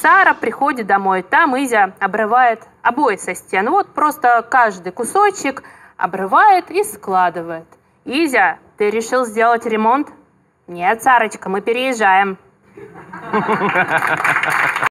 Сара приходит домой. Там Изя обрывает обои со стен. Вот просто каждый кусочек обрывает и складывает. «Изя, ты решил сделать ремонт?» «Нет, Сарочка, мы переезжаем».